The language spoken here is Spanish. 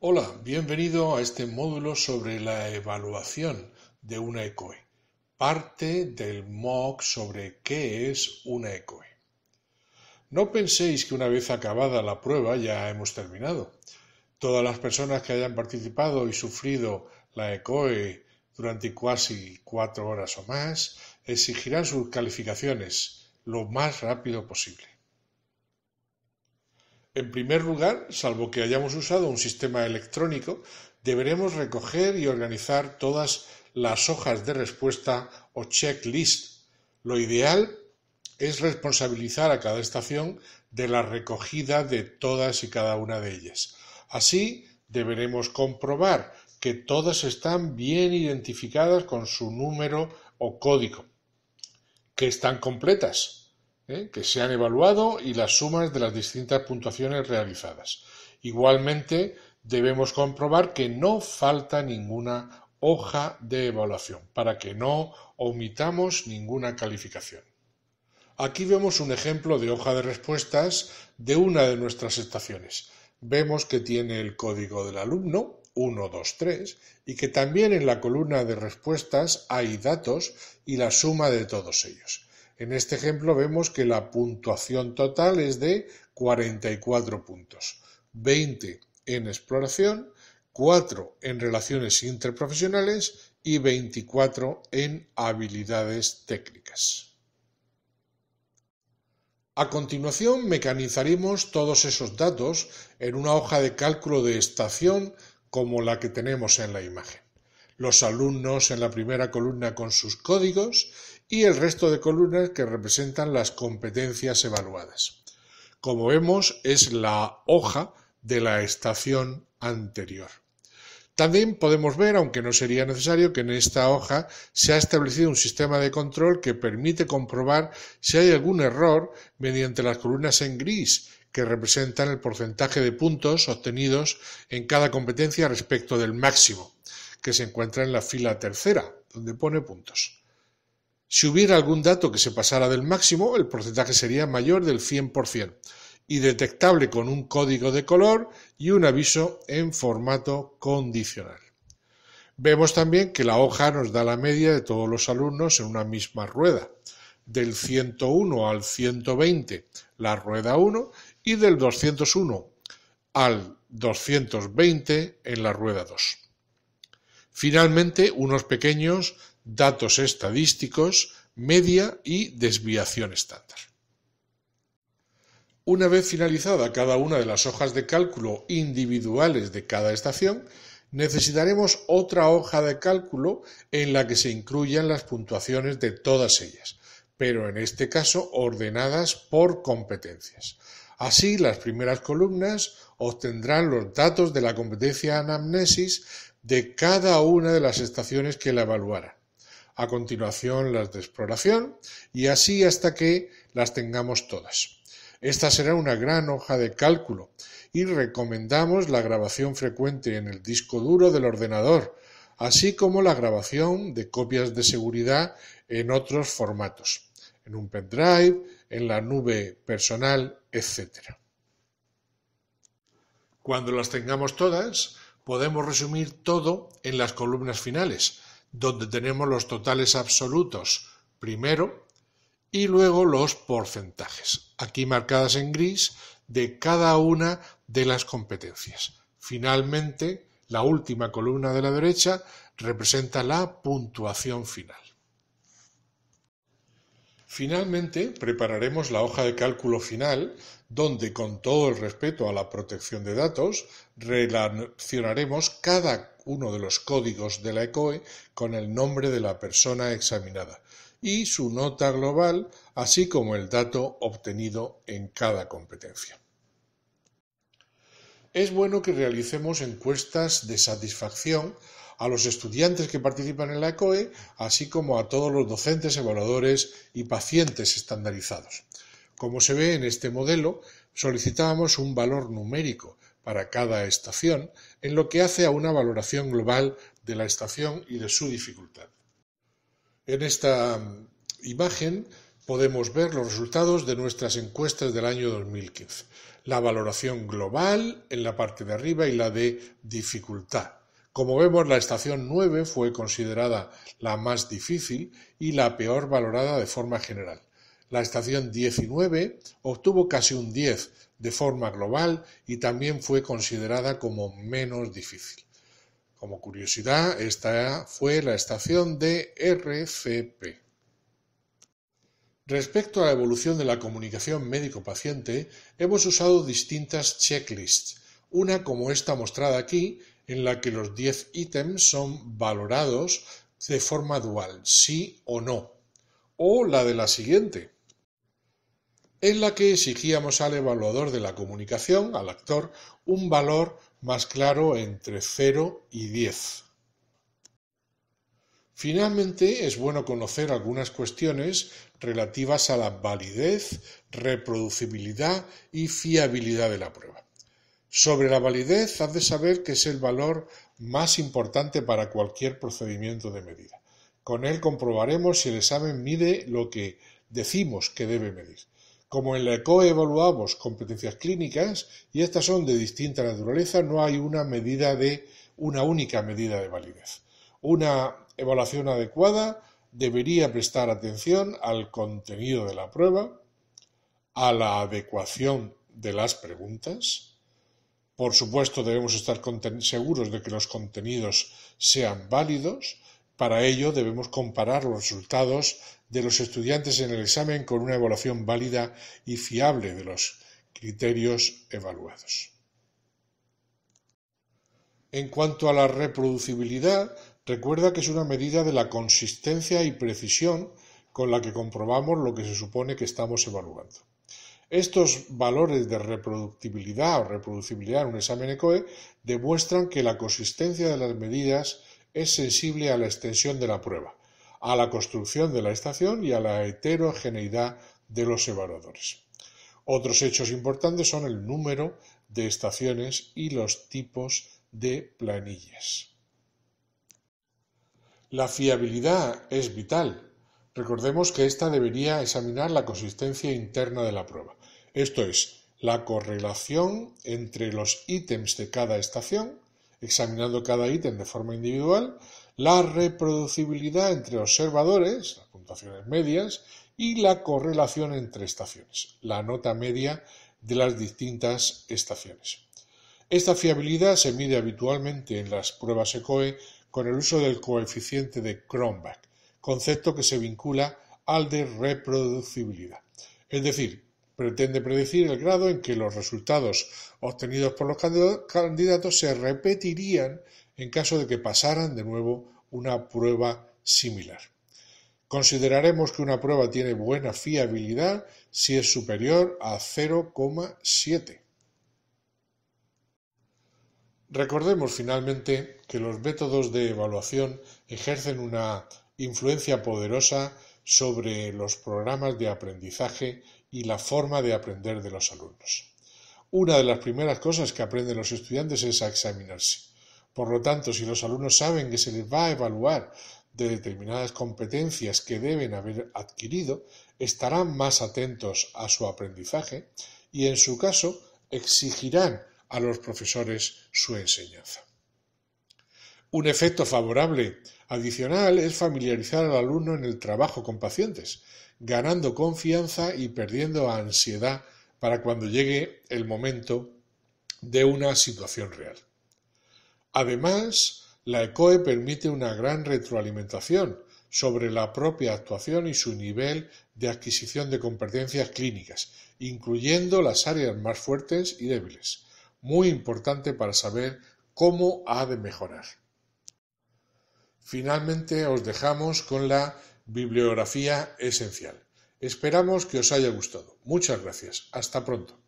Hola, bienvenido a este módulo sobre la evaluación de una ECOE, parte del MOOC sobre qué es una ECOE. No penséis que una vez acabada la prueba ya hemos terminado. Todas las personas que hayan participado y sufrido la ECOE durante casi cuatro horas o más exigirán sus calificaciones lo más rápido posible. En primer lugar, salvo que hayamos usado un sistema electrónico, deberemos recoger y organizar todas las hojas de respuesta o checklist. Lo ideal es responsabilizar a cada estación de la recogida de todas y cada una de ellas. Así, deberemos comprobar que todas están bien identificadas con su número o código, que están completas, ¿eh? que se han evaluado y las sumas de las distintas puntuaciones realizadas. Igualmente, debemos comprobar que no falta ninguna hoja de evaluación para que no omitamos ninguna calificación. Aquí vemos un ejemplo de hoja de respuestas de una de nuestras estaciones. Vemos que tiene el código del alumno, 123 y que también en la columna de respuestas hay datos y la suma de todos ellos. En este ejemplo vemos que la puntuación total es de 44 puntos, 20 en exploración, 4 en relaciones interprofesionales y 24 en habilidades técnicas. A continuación mecanizaremos todos esos datos en una hoja de cálculo de estación como la que tenemos en la imagen los alumnos en la primera columna con sus códigos y el resto de columnas que representan las competencias evaluadas. Como vemos, es la hoja de la estación anterior. También podemos ver, aunque no sería necesario, que en esta hoja se ha establecido un sistema de control que permite comprobar si hay algún error mediante las columnas en gris, que representan el porcentaje de puntos obtenidos en cada competencia respecto del máximo que se encuentra en la fila tercera, donde pone puntos. Si hubiera algún dato que se pasara del máximo, el porcentaje sería mayor del 100% y detectable con un código de color y un aviso en formato condicional. Vemos también que la hoja nos da la media de todos los alumnos en una misma rueda, del 101 al 120 la rueda 1 y del 201 al 220 en la rueda 2. Finalmente, unos pequeños datos estadísticos, media y desviación estándar. Una vez finalizada cada una de las hojas de cálculo individuales de cada estación, necesitaremos otra hoja de cálculo en la que se incluyan las puntuaciones de todas ellas, pero en este caso ordenadas por competencias. Así, las primeras columnas obtendrán los datos de la competencia anamnesis de cada una de las estaciones que la evaluara. A continuación las de exploración y así hasta que las tengamos todas. Esta será una gran hoja de cálculo y recomendamos la grabación frecuente en el disco duro del ordenador, así como la grabación de copias de seguridad en otros formatos, en un pendrive, en la nube personal, etc. Cuando las tengamos todas, podemos resumir todo en las columnas finales, donde tenemos los totales absolutos primero y luego los porcentajes, aquí marcadas en gris, de cada una de las competencias. Finalmente, la última columna de la derecha representa la puntuación final. Finalmente, prepararemos la hoja de cálculo final, donde, con todo el respeto a la protección de datos, relacionaremos cada uno de los códigos de la ECOE con el nombre de la persona examinada y su nota global, así como el dato obtenido en cada competencia. Es bueno que realicemos encuestas de satisfacción a los estudiantes que participan en la ECOE, así como a todos los docentes, evaluadores y pacientes estandarizados. Como se ve en este modelo, solicitábamos un valor numérico para cada estación, en lo que hace a una valoración global de la estación y de su dificultad. En esta mm, imagen podemos ver los resultados de nuestras encuestas del año 2015. La valoración global en la parte de arriba y la de dificultad. Como vemos, la estación 9 fue considerada la más difícil y la peor valorada de forma general. La estación 19 obtuvo casi un 10 de forma global y también fue considerada como menos difícil. Como curiosidad, esta fue la estación de RCP. Respecto a la evolución de la comunicación médico-paciente, hemos usado distintas checklists, una como esta mostrada aquí, en la que los 10 ítems son valorados de forma dual, sí o no, o la de la siguiente, en la que exigíamos al evaluador de la comunicación, al actor, un valor más claro entre 0 y 10. Finalmente, es bueno conocer algunas cuestiones relativas a la validez, reproducibilidad y fiabilidad de la prueba. Sobre la validez, has de saber que es el valor más importante para cualquier procedimiento de medida. Con él comprobaremos si el examen mide lo que decimos que debe medir. Como en la ECO evaluamos competencias clínicas y estas son de distinta naturaleza, no hay una medida de una única medida de validez. Una evaluación adecuada debería prestar atención al contenido de la prueba, a la adecuación de las preguntas. Por supuesto, debemos estar seguros de que los contenidos sean válidos para ello debemos comparar los resultados de los estudiantes en el examen con una evaluación válida y fiable de los criterios evaluados. En cuanto a la reproducibilidad, recuerda que es una medida de la consistencia y precisión con la que comprobamos lo que se supone que estamos evaluando. Estos valores de reproductibilidad o reproducibilidad en un examen ECOE demuestran que la consistencia de las medidas es sensible a la extensión de la prueba, a la construcción de la estación y a la heterogeneidad de los evaluadores. Otros hechos importantes son el número de estaciones y los tipos de planillas. La fiabilidad es vital. Recordemos que ésta debería examinar la consistencia interna de la prueba, esto es, la correlación entre los ítems de cada estación examinando cada ítem de forma individual, la reproducibilidad entre observadores, las puntuaciones medias, y la correlación entre estaciones, la nota media de las distintas estaciones. Esta fiabilidad se mide habitualmente en las pruebas ECOE con el uso del coeficiente de Cronbach, concepto que se vincula al de reproducibilidad. Es decir, pretende predecir el grado en que los resultados obtenidos por los candidatos se repetirían en caso de que pasaran de nuevo una prueba similar. Consideraremos que una prueba tiene buena fiabilidad si es superior a 0,7. Recordemos finalmente que los métodos de evaluación ejercen una influencia poderosa sobre los programas de aprendizaje y la forma de aprender de los alumnos. Una de las primeras cosas que aprenden los estudiantes es a examinarse. Por lo tanto, si los alumnos saben que se les va a evaluar de determinadas competencias que deben haber adquirido, estarán más atentos a su aprendizaje y, en su caso, exigirán a los profesores su enseñanza. Un efecto favorable adicional es familiarizar al alumno en el trabajo con pacientes, ganando confianza y perdiendo ansiedad para cuando llegue el momento de una situación real. Además, la ECOE permite una gran retroalimentación sobre la propia actuación y su nivel de adquisición de competencias clínicas, incluyendo las áreas más fuertes y débiles. Muy importante para saber cómo ha de mejorar. Finalmente os dejamos con la Bibliografía esencial. Esperamos que os haya gustado. Muchas gracias. Hasta pronto.